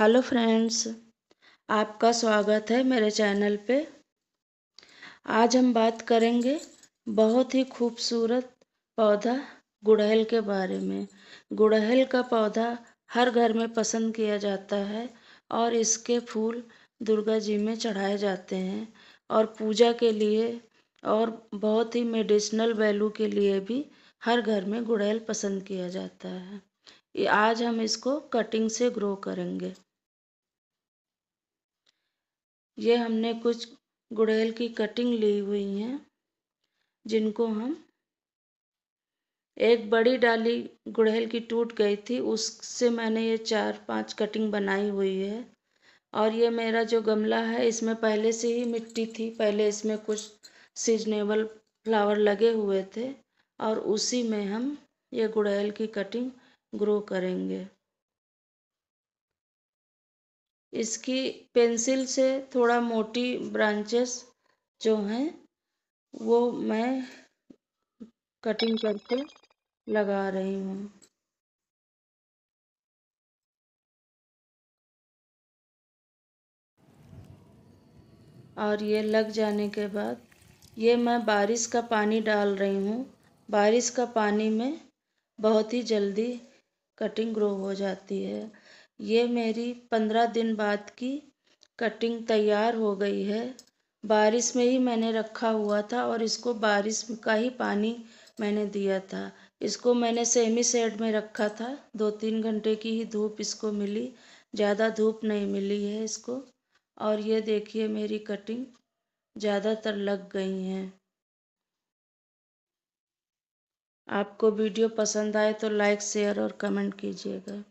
hello friends आपका स्वागत है मेरे चैनल पे आज हम बात करेंगे बहुत ही खूबसूरत पौधा गुड़हल के बारे में गुड़हल का पौधा हर घर में पसंद किया जाता है और इसके फूल दुर्गा जी में चढ़ाए जाते हैं और पूजा के लिए और बहुत ही मेडिसिनल वैल्यू के लिए भी हर घर में गुड़हल पसंद किया जाता है आज हम इसको कटिंग से ग्रो करेंगे ये हमने कुछ गुड़ैल की कटिंग ली हुई हैं जिनको हम एक बड़ी डाली गुड़हल की टूट गई थी उससे मैंने ये चार पांच कटिंग बनाई हुई है और ये मेरा जो गमला है इसमें पहले से ही मिट्टी थी पहले इसमें कुछ सीजनेबल फ्लावर लगे हुए थे और उसी में हम ये गुड़हल की कटिंग ग्रो करेंगे इसकी पेंसिल से थोड़ा मोटी ब्रांचेस जो हैं वो मैं कटिंग करके लगा रही हूँ और ये लग जाने के बाद ये मैं बारिश का पानी डाल रही हूँ बारिश का पानी में बहुत ही जल्दी कटिंग ग्रो हो जाती है ये मेरी पंद्रह दिन बाद की कटिंग तैयार हो गई है बारिश में ही मैंने रखा हुआ था और इसको बारिश का ही पानी मैंने दिया था इसको मैंने सेमी सेड में रखा था दो तीन घंटे की ही धूप इसको मिली ज़्यादा धूप नहीं मिली है इसको और ये देखिए मेरी कटिंग ज़्यादातर लग गई हैं आपको वीडियो पसंद आए तो लाइक शेयर और कमेंट कीजिएगा